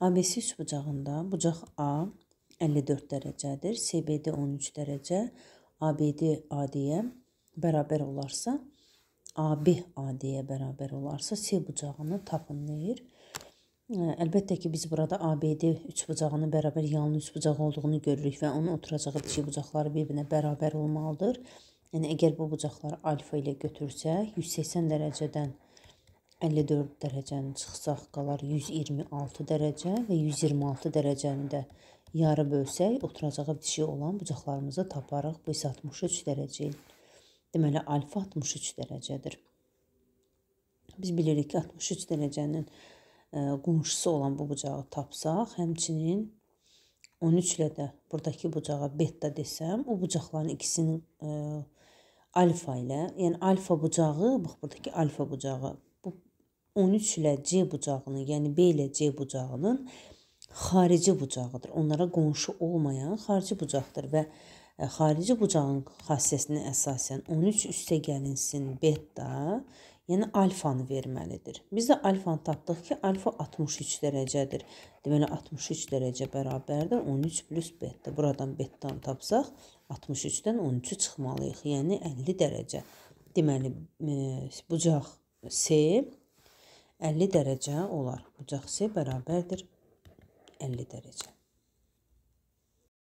ABC bucağında bucaq A 54 dərəcədir, CBD 13 dərəcə, ABD AD-yə bərabər olarsa, AB AD-yə bərabər olarsa C bucağını tapınlayır. Əlbəttə ki, biz burada ABD üç bucağının bərabər yanlı üç bucaq olduğunu görürük və onun oturacağı dişi bucaqları bir-birinə bərabər olmalıdır. Yəni əgər bu bucaqları alfa ilə götürsək, 180 dərəcədən 54 dərəcəni çıxsaq qalar 126 dərəcə və 126 dərəcəni də yarı bölsək, oturacağı bitişik olan bucaqlarımızı taparıq. Bu isə 63 dərəcə. Deməli, alfa 63 dərəcədir. Biz bilirik ki, 63 dərəcənin e, qonşusu olan bu bucağı tapsaq, həmçinin 13 ilə də buradakı bucağa beta desəm, o bucaqların ikisinin e, alfa ilə, yəni alfa bucağı, bax buradakı alfa bucağı 13 ilə C bucağının, yəni B ilə C bucağının xarici bucağıdır. Onlara qonşu olmayan xarici bucaqdır və e, xarici bucağın xassəsinə əsasən 13 üstə gəlinsin beta, yəni alfanı verməlidir. Biz də alfanı tapdıq ki, alfa 63 dərəcədir. Deməli 63 dərəcə bərabərdir 13 plus beta. Buradan betadan tapsaq 63-dən 13-ü çıxmalıyıq, yəni 50 dərəcə. Deməli e, bucaq C 50 dərəcə olar. Bucaq C bərabərdir 50 dərəcə.